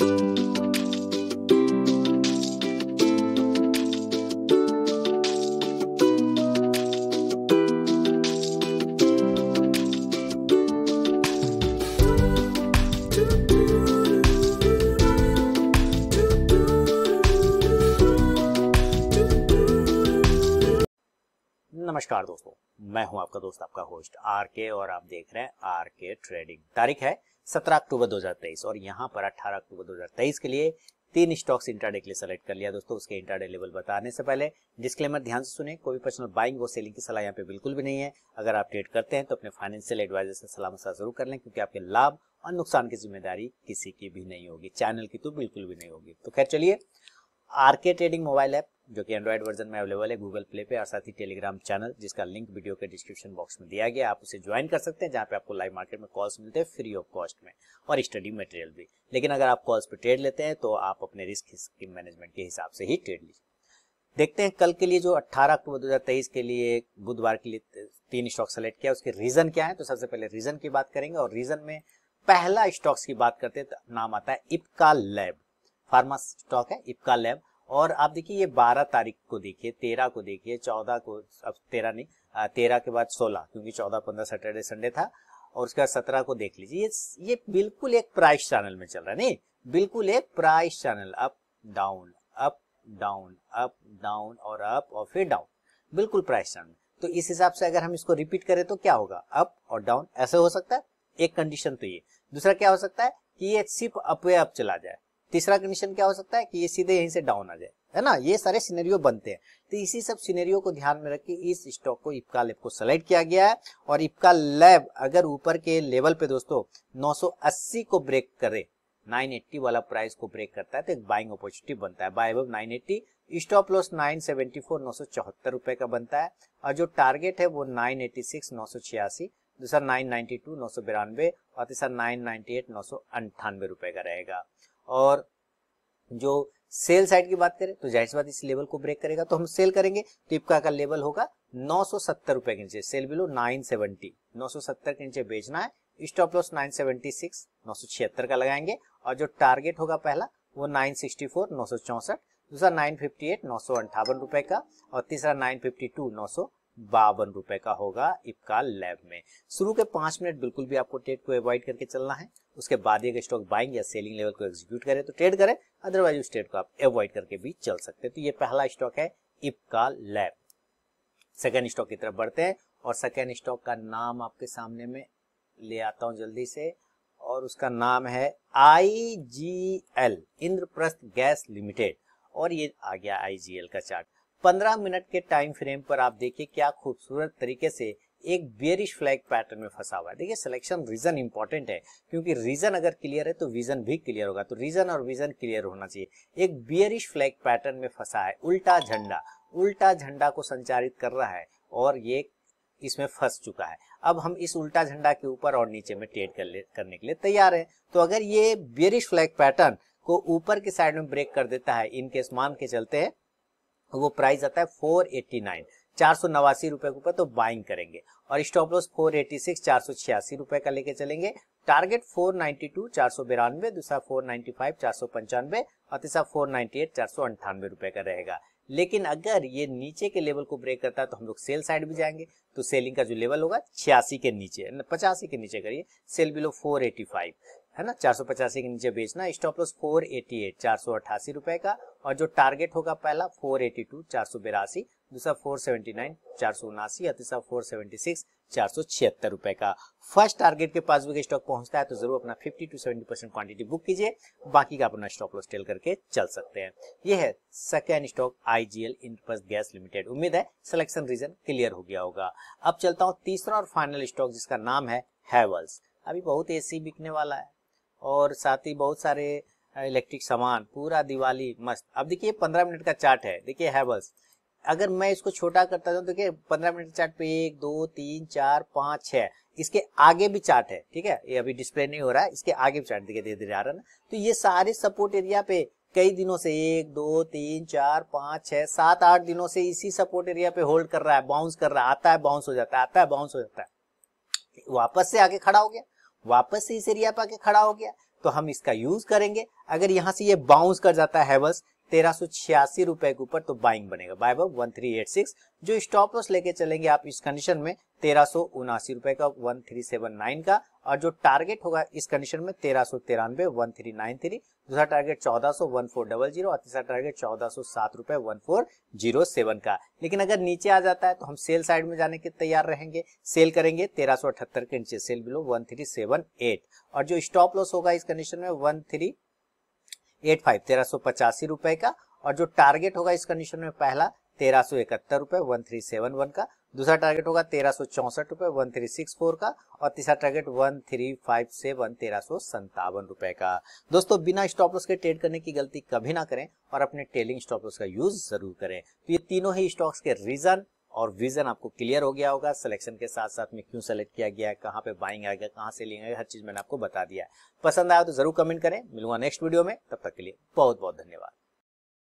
नमस्कार दोस्तों मैं हूं आपका दोस्त आपका होस्ट आर के और आप देख रहे हैं आर के ट्रेडिंग तारीख है सत्रह अक्टूबर 2023 और यहाँ पर 18 अक्टूबर 2023 के लिए तीन स्टॉक्स इंटरडे के लिए सेलेक्ट कर लिया दोस्तों उसके इंटरडे लेवल बताने से पहले डिस्क्लेमर ध्यान से सुने कोई पर्सनल बाइंग और सेलिंग की सलाह यहाँ पे बिल्कुल भी नहीं है अगर आप ट्रेड करते हैं तो अपने फाइनेंशियल एडवाइजर से सलाह मसला जरूर कर लें क्योंकि आपके लाभ और नुकसान की जिम्मेदारी किसी की भी नहीं होगी चैनल की तो बिल्कुल भी नहीं होगी तो खैर चलिए आर ट्रेडिंग मोबाइल ऐप जो कि एंड्रॉइड वर्जन में अवेलेबल है गूगल प्ले पे और साथ ही टेलीग्राम चैनल जिसका लिंक वीडियो के डिस्क्रिप्शन बॉक्स में दिया गया आप उसे ज्वाइन कर सकते हैं जहाँ पे आपको लाइव मार्केट में कॉल्स मिलते हैं फ्री ऑफ कॉस्ट में और स्टडी मटेरियल भी लेकिन अगर आप कॉल्स पर ट्रेड लेते हैं तो आप अपने रिस्क स्कीम मैनेजमेंट के हिसाब से ही ट्रेड लीजिए देखते हैं कल के लिए जो 18 अक्टूबर 2023 के लिए बुधवार के लिए तीन स्टॉक सेलेक्ट किया उसके रीजन क्या है तो सबसे पहले रीजन की बात करेंगे और रीजन में पहला स्टॉक्स की बात करते हैं तो नाम आता है इपका लैब फार्मा स्टॉक है इपका लैब और आप देखिए ये बारह तारीख को देखिए तेरह को देखिए चौदह को अब तेरह नहीं तेरह के बाद सोलह क्योंकि चौदह पंद्रह सैटरडे संडे था और उसके बाद सत्रह को देख लीजिए ये ये बिल्कुल एक प्राइस चैनल में चल रहा है नहीं बिल्कुल एक price channel up down up down up down और अप और फिर डाउन बिल्कुल प्राइस चैनल तो इस हिसाब से अगर हम इसको रिपीट करें तो क्या होगा अप और डाउन ऐसे हो सकता है एक कंडीशन तो ये दूसरा क्या हो सकता है कि ये सिर्फ अपवे अप चला जाए तीसरा कंडीशन क्या हो सकता है कि ये सीधे यहीं से डाउन आ जाए है ना ये सारे सिनेरियो बनते हैं तो इसी सब सिनेरियो को ध्यान में रख के इस स्टॉक को इपका लैब को सेलेक्ट किया गया है और इपका लैब अगर ऊपर के लेवल पे दोस्तों 980 को ब्रेक करे 980 वाला प्राइस को ब्रेक करता है तो एक बाइंग अपॉर्चुनिटी बनता है बाय अब 980 eighty stop loss nine seventy रुपए का बनता है और जो टारगेट है वो 986 986 दूसरा 992 992 और तीसरा 998 998 रुपए का रहेगा और जो सेल साइड की बात करें तो जाहिर बात इस लेवल को ब्रेक करेगा तो हम सेल करेंगे तो इपका का लेवल होगा नौ सौ सत्तर रुपए के नीचे सेल बिलो नाइन सेवेंटी नौ सौ सत्तर के नीचे बेचना है stop loss nine seventy six नौ सौ छिहत्तर का लगाएंगे और जो टारगेट होगा पहला वो नाइन सिक्सटी फोर नौ सौ चौसठ दूसरा नाइन फिफ्टी एट नौ सौ अंठावन रुपए का और तीसरा नाइन फिफ्टी टू नौ सौ बावन रुपए का होगा इपका लैब में शुरू के पांच मिनट बिल्कुल भी आपको ट्रेड को अवॉइड करके चलना है उसके बाद ये स्टॉक बाइंग या सेलिंग लेवल को एग्जीक्यूट करें तो ट्रेड करें अदरवाइज उस ट्रेड को आप अवॉइड करके भी चल सकते हैं तो ये पहला स्टॉक है इपका लैब सेकेंड स्टॉक की तरफ बढ़ते हैं और सेकेंड स्टॉक का नाम आपके सामने में ले आता हूँ जल्दी से और उसका नाम है आई इंद्रप्रस्थ गैस लिमिटेड और ये आ गया आई का चार्ट 15 मिनट के टाइम फ्रेम पर आप देखिए क्या खूबसूरत तरीके से एक बेरिश फ्लैग पैटर्न में फंसा हुआ है देखिए सिलेक्शन रीजन इंपॉर्टेंट है क्योंकि रीजन अगर क्लियर है तो विजन भी क्लियर होगा तो रीजन और विजन क्लियर होना चाहिए एक बेरिश फ्लैग पैटर्न में फंसा है उल्टा झंडा उल्टा झंडा को संचारित कर रहा है और ये इसमें फंस चुका है अब हम इस उल्टा झंडा के ऊपर और नीचे में ट्रेड कर ले, करने के लिए तैयार है तो अगर ये बेरिश फ्लैग पैटर्न को ऊपर के साइड में ब्रेक कर देता है इनकेस मान के चलते हैं वो प्राइस आता है फोर एट्टी नाइन चार सौ नवासी रुपए के ऊपर तो बाइंग करेंगे और stop loss four eighty six चार सौ छियासी रुपए का लेके चलेंगे टारगेट फोर नाइन्टी टू चार सौ बिरानवे दूसरा फोर नाइन्टी फाइव चार सौ पंचानवे और तीसरा फोर नाइन्टी एट चार सौ अंठानवे रुपए का रहेगा लेकिन अगर ये नीचे के लेवल को ब्रेक करता है तो हम लोग सेल साइड भी जाएंगे तो सेलिंग का जो लेवल होगा छियासी के नीचे पचासी के नीचे करिए सेल बिलो 485 है ना चार के नीचे बेचना stop loss four eighty eight चार सौ अठासी रुपए का और जो टारगेट होगा पहला फोर एटी टू चार सौ बिरासी दूसरा फोर सेवेंटी नाइन चार सौ उनासी और तीसरा फोर सेवेंटी सिक्स चार सौ छिहत्तर रुपए का फर्स्ट टारगेट के पास भी स्टॉक पहुंचता है तो जरूर अपना fifty to seventy percent quantity book कीजिए बाकी का अपना स्टॉप लॉस टेल करके चल सकते हैं यह है सेकेंड स्टॉक आईजीएल इंडपस गैस लिमिटेड उम्मीद है सिलेक्शन रीजन क्लियर हो गया होगा अब चलता हूँ तीसरा और फाइनल स्टॉक जिसका नाम है हैवल्स अभी बहुत एसी बिकने वाला है और साथ ही बहुत सारे इलेक्ट्रिक सामान पूरा दिवाली मस्त अब देखिए पंद्रह मिनट का चार्ट है देखिए हैवल्स अगर मैं इसको छोटा करता हूँ देखिए पंद्रह मिनट चार्ट पे एक दो तीन चार पाँच छः इसके आगे भी चार्ट है ठीक है ये अभी डिस्प्ले नहीं हो रहा है इसके आगे भी चार्ट देखिए धीरे धीरे आ रहा है ना तो ये सारे सपोर्ट एरिया पे कई दिनों से एक दो तीन चार पाँच छः सात आठ दिनों से इसी सपोर्ट एरिया पे होल्ड कर रहा है बाउंस कर रहा है आता है बाउंस हो जाता है आता है बाउंस हो जाता है वापस से आगे खड़ा हो गया वापस से इस एरिया पर आके खड़ा हो गया तो हम इसका यूज करेंगे अगर यहाँ से ये बाउंस कर जाता है हैवल्स तेरह सौ छियासी रुपए के ऊपर तो बाइंग बनेगा buy above one three eight six जो स्टॉप लॉस लेके चलेंगे आप इस कंडीशन में तेरह सौ उनासी रुपए का वन थ्री सेवन नाइन का और जो टारगेट होगा इस कंडीशन में तेरह सौ तिरानवे वन थ्री नाइन थ्री दूसरा टारगेट चौदह सौ वन फोर डबल जीरो और तीसरा टारगेट चौदह सौ सात रुपए वन फोर जीरो सेवन का लेकिन अगर नीचे आ जाता है तो हम सेल साइड में जाने के तैयार रहेंगे सेल करेंगे तेरह सौ अठहत्तर के नीचे sell below one three seven eight और जो स्टॉप लॉस होगा इस कंडीशन में वन थ्री एट फाइव तेरह सौ पचासी रुपए का और जो टारगेट होगा इस कंडीशन में पहला तेरह सौ इकहत्तर रुपए वन थ्री सेवन वन का दूसरा टारगेट होगा तेरह सौ चौसठ रुपए वन थ्री सिक्स फोर का और तीसरा target one three five seven तेरह सौ संतावन रुपए का दोस्तों बिना स्टॉप लॉस के ट्रेड करने की गलती कभी ना करें और अपने टेलिंग स्टॉप लॉस का यूज जरूर करें तो ये तीनों ही स्टॉक्स के रीजन और विजन आपको क्लियर हो गया होगा सिलेक्शन के साथ साथ में क्यों सेलेक्ट किया गया है कहाँ पे बाइंग आएगा कहाँ से लेंगे हर चीज मैंने आपको बता दिया है पसंद आया तो जरूर कमेंट करें मिलूंगा नेक्स्ट वीडियो में तब तक के लिए बहुत बहुत धन्यवाद